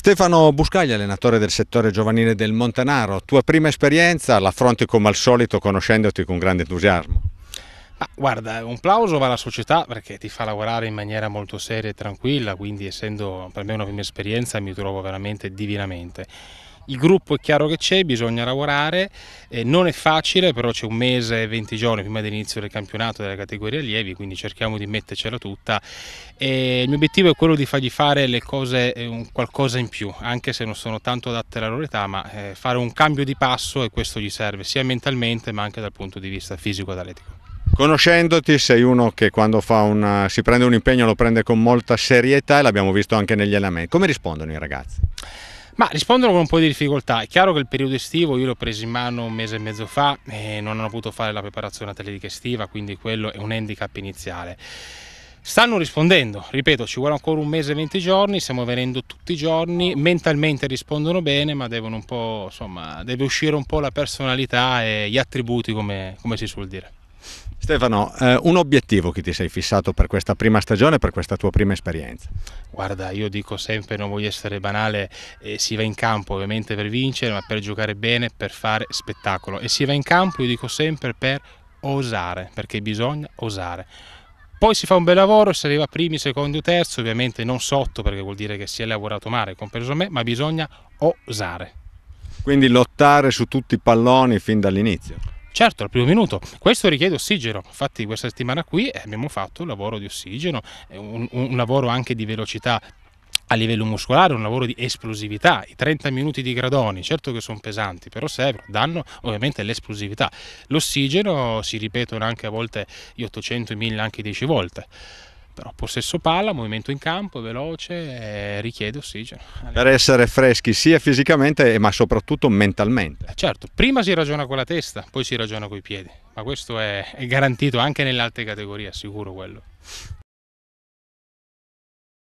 Stefano Buscaglia, allenatore del settore giovanile del Montanaro, tua prima esperienza, l'affronti come al solito conoscendoti con grande entusiasmo. Ah, guarda, un plauso va alla società perché ti fa lavorare in maniera molto seria e tranquilla, quindi essendo per me una prima esperienza mi trovo veramente divinamente. Il gruppo è chiaro che c'è, bisogna lavorare, eh, non è facile, però c'è un mese e 20 giorni prima dell'inizio del campionato della categoria allievi, quindi cerchiamo di mettercela tutta. E il mio obiettivo è quello di fargli fare le cose eh, qualcosa in più, anche se non sono tanto adatte alla loro età, ma eh, fare un cambio di passo e questo gli serve sia mentalmente ma anche dal punto di vista fisico ed atletico. Conoscendoti sei uno che quando una, si prende un impegno lo prende con molta serietà e l'abbiamo visto anche negli allenamenti. Come rispondono i ragazzi? Ma rispondono con un po' di difficoltà. È chiaro che il periodo estivo io l'ho preso in mano un mese e mezzo fa e non hanno potuto fare la preparazione atletica estiva, quindi quello è un handicap iniziale stanno rispondendo, ripeto ci vuole ancora un mese e venti giorni, stiamo venendo tutti i giorni, mentalmente rispondono bene ma devono un po', insomma, deve uscire un po' la personalità e gli attributi come, come si suol dire. Stefano, eh, un obiettivo che ti sei fissato per questa prima stagione, per questa tua prima esperienza? Guarda, io dico sempre, non voglio essere banale, eh, si va in campo ovviamente per vincere, ma per giocare bene, per fare spettacolo. E si va in campo, io dico sempre, per osare, perché bisogna osare. Poi si fa un bel lavoro, si arriva primi, secondi o terzi, ovviamente non sotto perché vuol dire che si è lavorato male, compreso me, ma bisogna osare. Quindi lottare su tutti i palloni fin dall'inizio. Certo, al primo minuto. Questo richiede ossigeno. Infatti questa settimana qui abbiamo fatto un lavoro di ossigeno, eh, un, un lavoro anche di velocità a livello muscolare, un lavoro di esplosività. I 30 minuti di gradoni, certo che sono pesanti, però servono, danno ovviamente l'esplosività. L'ossigeno si ripetono anche a volte gli 800, 1000, anche 10 volte però possesso palla, movimento in campo, veloce, eh, richiede ossigeno. Per essere freschi sia fisicamente eh, ma soprattutto mentalmente. Eh, certo, prima si ragiona con la testa, poi si ragiona con i piedi, ma questo è, è garantito anche nelle altre categorie, sicuro quello.